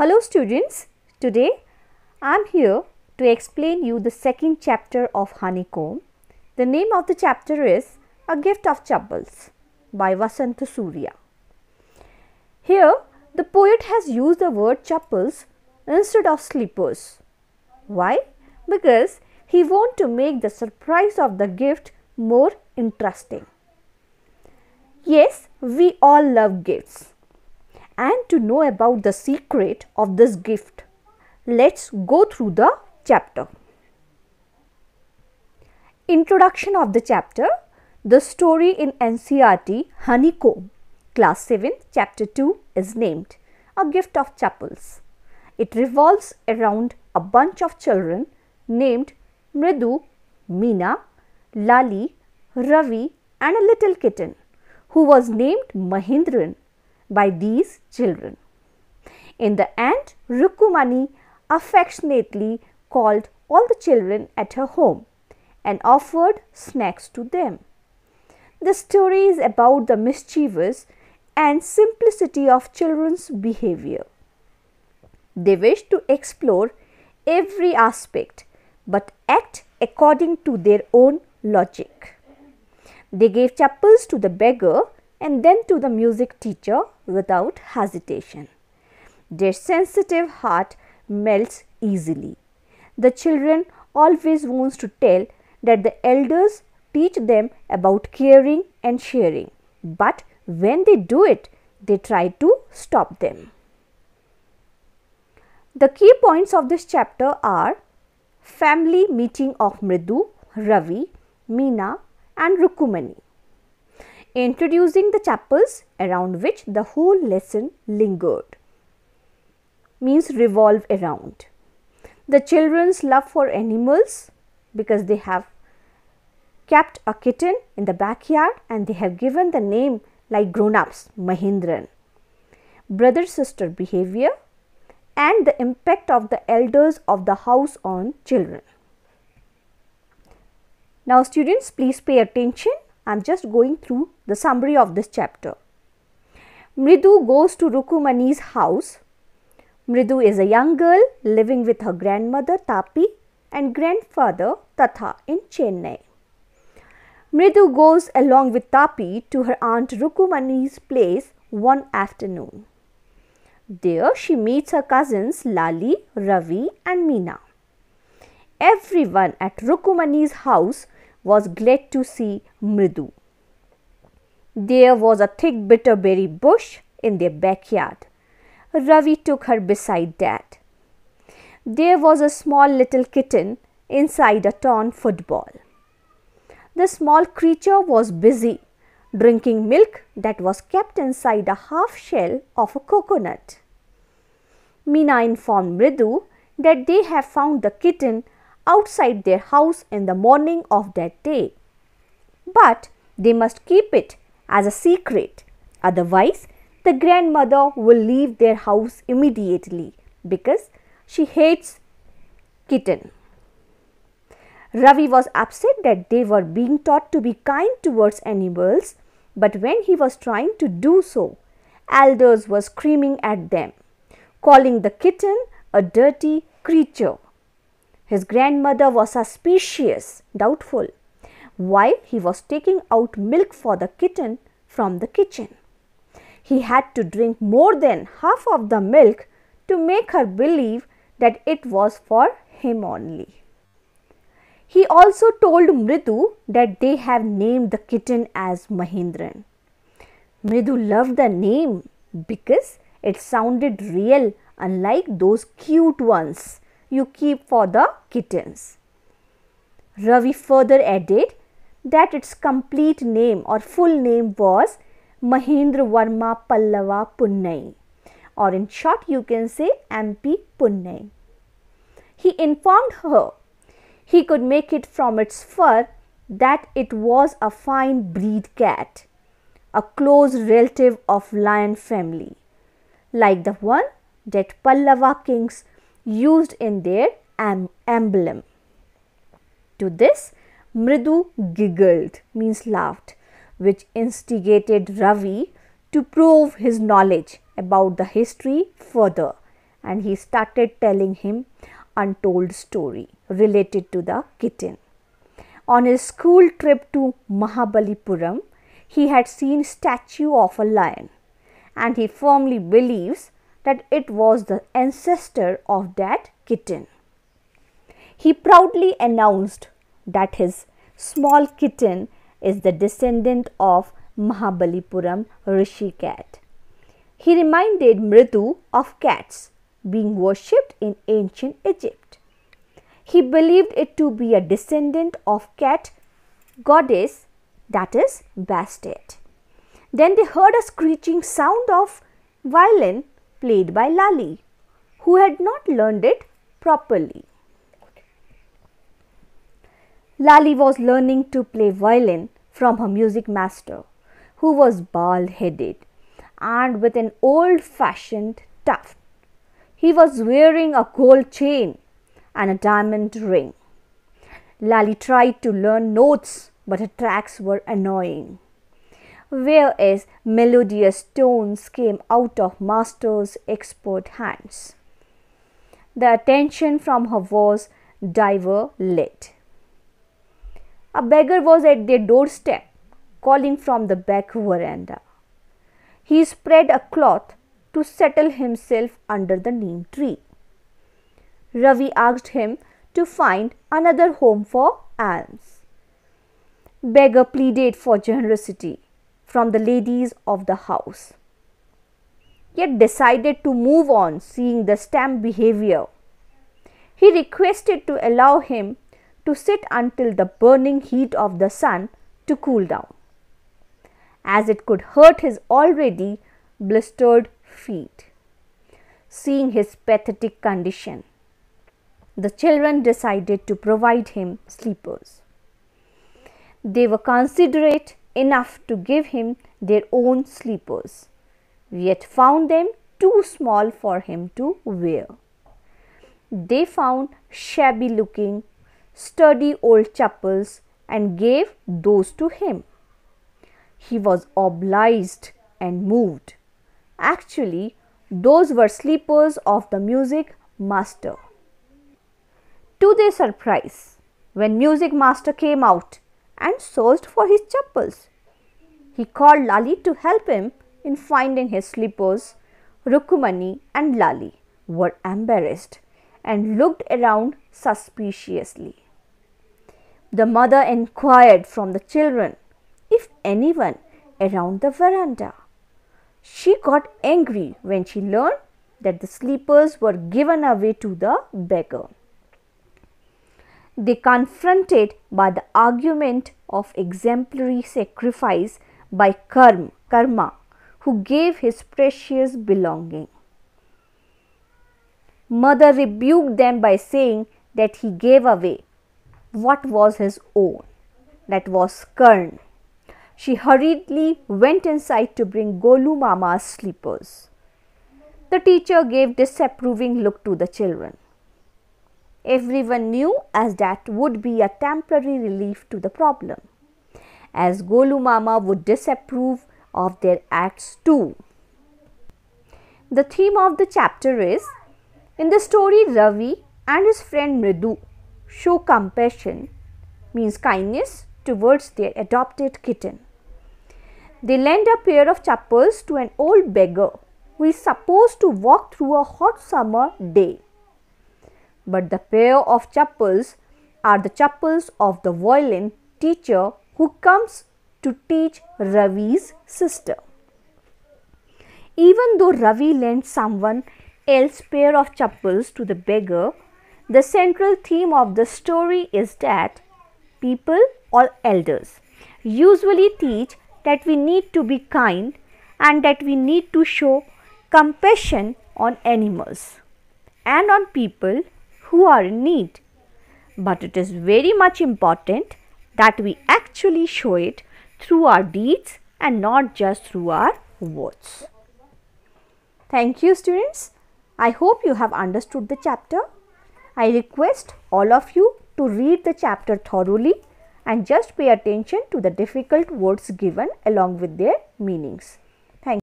Hello students, today I am here to explain you the second chapter of Honeycomb. The name of the chapter is A Gift of Chapels by Vasanta Surya. Here the poet has used the word chapels instead of slippers. Why? Because he wants to make the surprise of the gift more interesting. Yes, we all love gifts and to know about the secret of this gift. Let's go through the chapter. Introduction of the chapter The story in NCRT Honeycomb, Class 7, Chapter 2 is named A Gift of Chapels. It revolves around a bunch of children named Mridu, Meena, Lali, Ravi, and a little kitten who was named Mahindran by these children. In the end, Rukumani, affectionately called all the children at her home and offered snacks to them. The story is about the mischievous and simplicity of children's behavior. They wish to explore every aspect but act according to their own logic. They gave chapels to the beggar and then to the music teacher without hesitation. Their sensitive heart melts easily. The children always wants to tell that the elders teach them about caring and sharing, but when they do it, they try to stop them. The key points of this chapter are family meeting of Mridu, Ravi, Meena and Rukumani introducing the chapels around which the whole lesson lingered. Means revolve around. The children's love for animals because they have kept a kitten in the backyard and they have given the name like grown ups Mahindran. Brother sister behavior and the impact of the elders of the house on children. Now, students, please pay attention I am just going through the summary of this chapter. Mridu goes to Rukumani's house. Mridu is a young girl living with her grandmother Tapi and grandfather Tatha in Chennai. Mridu goes along with Tapi to her aunt Rukumani's place one afternoon. There she meets her cousins Lali, Ravi and Meena. Everyone at Rukumani's house was glad to see Mridu. There was a thick bitterberry bush in their backyard. Ravi took her beside that. There was a small little kitten inside a torn football. The small creature was busy drinking milk that was kept inside a half shell of a coconut. Mina informed Mridu that they have found the kitten outside their house in the morning of that day. But they must keep it as a secret, otherwise, the grandmother will leave their house immediately because she hates kitten. Ravi was upset that they were being taught to be kind towards animals, but when he was trying to do so, elders were screaming at them, calling the kitten a dirty creature. His grandmother was suspicious, doubtful, while he was taking out milk for the kitten from the kitchen. He had to drink more than half of the milk to make her believe that it was for him only. He also told Mridu that they have named the kitten as Mahindran. Mridu loved the name because it sounded real, unlike those cute ones you keep for the kittens. Ravi further added that its complete name or full name was Mahindra Varma Pallava Punnai or in short you can say MP Punnai. He informed her he could make it from its fur that it was a fine breed cat, a close relative of lion family, like the one that Pallava kings used in their emblem. To this, Mridu giggled, means laughed, which instigated Ravi to prove his knowledge about the history further and he started telling him untold story related to the kitten. On his school trip to Mahabalipuram, he had seen statue of a lion and he firmly believes that it was the ancestor of that kitten. He proudly announced that his small kitten is the descendant of Mahabalipuram Rishi cat. He reminded Mritu of cats being worshipped in ancient Egypt. He believed it to be a descendant of cat goddess that is Bastet. Then they heard a screeching sound of violin played by Lali, who had not learned it properly. Lali was learning to play violin from her music master, who was bald headed and with an old fashioned tuft. He was wearing a gold chain and a diamond ring. Lali tried to learn notes, but her tracks were annoying whereas melodious tones came out of master's expert hands. The attention from her was diver-lit. A beggar was at their doorstep, calling from the back veranda. He spread a cloth to settle himself under the neem tree. Ravi asked him to find another home for alms. Beggar pleaded for generosity from the ladies of the house, yet decided to move on seeing the stamp behavior. He requested to allow him to sit until the burning heat of the sun to cool down, as it could hurt his already blistered feet. Seeing his pathetic condition, the children decided to provide him sleepers. They were considerate enough to give him their own sleepers, yet found them too small for him to wear. They found shabby looking, sturdy old chapels and gave those to him. He was obliged and moved. Actually, those were sleepers of the music master. To their surprise, when music master came out, and searched for his chappals. He called Lali to help him in finding his slippers. Rukumani and Lali were embarrassed and looked around suspiciously. The mother inquired from the children if anyone around the veranda. She got angry when she learned that the slippers were given away to the beggar. They confronted by the argument of exemplary sacrifice by karm karma who gave his precious belonging. Mother rebuked them by saying that he gave away what was his own, that was Karn. She hurriedly went inside to bring Golu Mama's slippers. The teacher gave disapproving look to the children everyone knew as that would be a temporary relief to the problem, as Golu Mama would disapprove of their acts too. The theme of the chapter is in the story, Ravi and his friend Mridu show compassion, means kindness, towards their adopted kitten. They lend a pair of chappals to an old beggar who is supposed to walk through a hot summer day but the pair of chapels are the chapels of the violin teacher who comes to teach Ravi's sister. Even though Ravi lent someone else pair of chapels to the beggar, the central theme of the story is that people or elders usually teach that we need to be kind and that we need to show compassion on animals and on people who are in need. But it is very much important that we actually show it through our deeds and not just through our words. Thank you students. I hope you have understood the chapter. I request all of you to read the chapter thoroughly and just pay attention to the difficult words given along with their meanings.